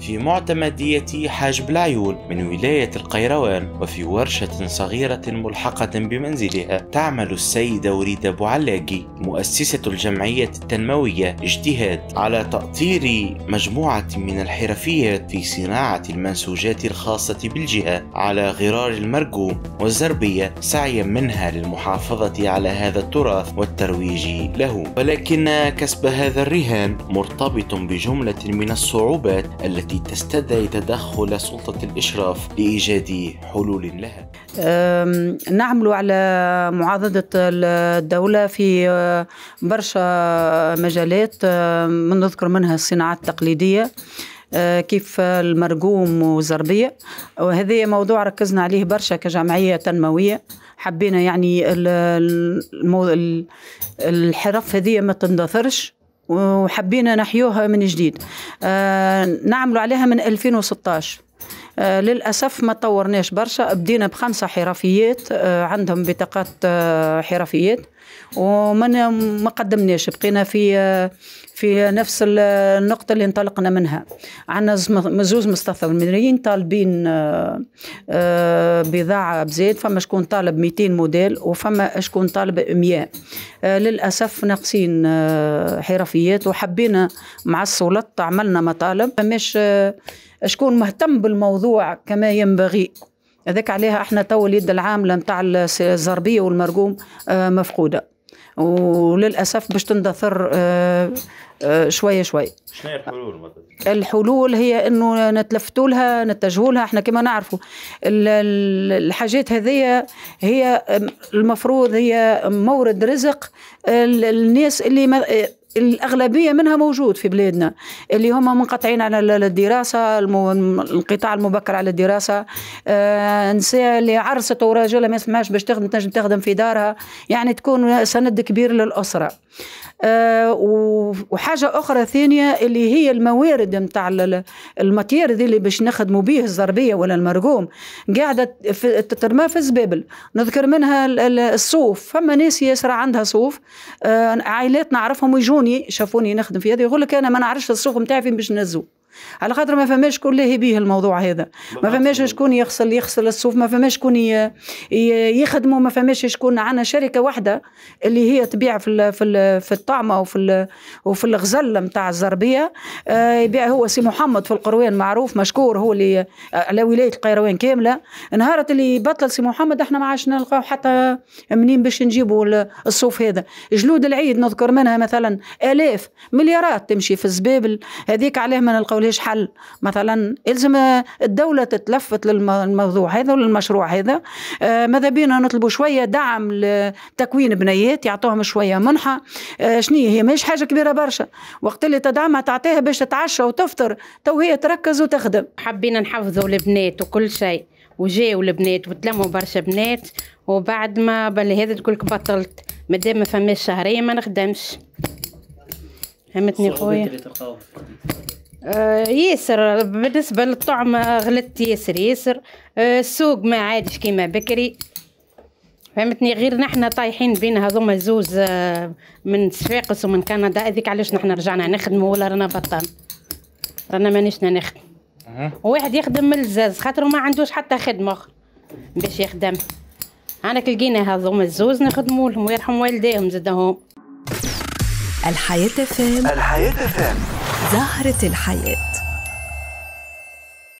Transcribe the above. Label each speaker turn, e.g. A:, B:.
A: في معتمدية حاج العيون من ولاية القيروان وفي ورشة صغيرة ملحقة بمنزلها تعمل السيدة وريدة بوعلاقي مؤسسة الجمعية التنموية اجتهاد على تأطير مجموعة من الحرفيات في صناعة المنسوجات الخاصة بالجهة على غرار المرجوم والزربية سعيا منها للمحافظة على هذا التراث والترويج له ولكن كسب هذا الرهان مرتبط بجملة من الصعوبات التي التي تستدعي تدخل سلطة الإشراف لإيجاد حلول لها
B: نعمل على معاضدة الدولة في برشا مجالات من نذكر منها الصناعات التقليدية أه، كيف المرقوم والزربية وهذا موضوع ركزنا عليه برشا كجمعية تنموية حبينا يعني الحرف هذه ما تندثرش وحبينا نحيوها من جديد آه، نعملوا عليها من 2016 آه، للأسف ما طورناش برشا بدينا بخمسة حرفيات آه، عندهم بطاقات آه، حرفيات وما ما قدمناش بقينا في في نفس النقطة اللي انطلقنا منها عندنا زوز مستثمرين طالبين بضاعة بزيد فما شكون طالب 200 موديل وفما شكون طالب 100 للأسف ناقصين حرفيات وحبينا مع السلطة عملنا مطالب فماش شكون مهتم بالموضوع كما ينبغي هذاك عليها احنا تو اليد العامله نتاع الزربيه والمرقوم آه، مفقوده وللاسف باش تندثر آه، آه، شويه شويه شنو هي الحلول الحلول هي انه نتلفتوا لها نتجهوا لها احنا كما نعرفوا الحاجات هذه هي المفروض هي مورد رزق الناس اللي الأغلبية منها موجود في بلادنا اللي هم منقطعين على الدراسة الانقطاع المبكر على الدراسة آه، نساء اللي عرست وراجلها ما يسمعش باش تخدم تنجم تخدم في دارها يعني تكون سند كبير للأسرة آه، وحاجه اخرى ثانيه اللي هي الموارد نتاع الماتير ذي اللي باش نخدموا به الزربيه ولا المرقوم قاعده تترمى في الزبابل نذكر منها الصوف فما ناس ياسر عندها صوف آه، عائلات نعرفهم يجوني شافوني نخدم في هذا يقول لك انا ما نعرفش الصوف نتاعي فين باش نهزوه على خاطر ما فماش شكون لاهي بيه الموضوع هذا ما فماش شكون يغسل يغسل الصوف ما فماش شكون يخدمه ما فماش شكون عندنا شركه واحده اللي هي تبيع في في في الطعمه وفي وفي الغزل نتاع الزربيه آه، يبيع هو سي محمد في القروان معروف مشكور هو اللي آه، على ولايه القيروان كامله نهارت اللي بطل سي محمد احنا ما عادش نلقاو حتى منين باش نجيبوا الصوف هذا جلود العيد نذكر منها مثلا الاف مليارات تمشي في الزبابل هذيك عليه ما نلقاو لهش حل مثلا يلزم الدولة تتلفت للموضوع هذا وللمشروع هذا آه، ماذا بينا نطلبوا شوية دعم لتكوين بنيات يعطوهم شوية منحة آه،
C: شنية هي مش حاجة كبيرة برشا وقت اللي تدعمها تعطيها باش تتعشى وتفطر تو هي تركز وتخدم حبينا نحفظوا البنات وكل شيء وجاو البنات وتلموا برشا بنات وبعد ما هذا تقولك بطلت مادام ما فماش شهريه ما نخدمش فهمتني خويا آه ياسر بالنسبة للطعم آه، غلطت ياسر ياسر آه السوق ما عادش كيما بكري فهمتني غير نحنا طايحين بين هذوما زوز آه من صفاقس ومن كندا هذيك علاش نحنا رجعنا نخدمو ولا رانا بطال رانا مانيشنا نخدم واحد يخدم من الزاز خاطر ما عندوش حتى خدمة أخرى باش يخدم أنا لقينا هذوما الزوز نخدمو لهم ويرحم والديهم زدهم
A: الحياة فهم الحياة فهم
C: زهرة الحياه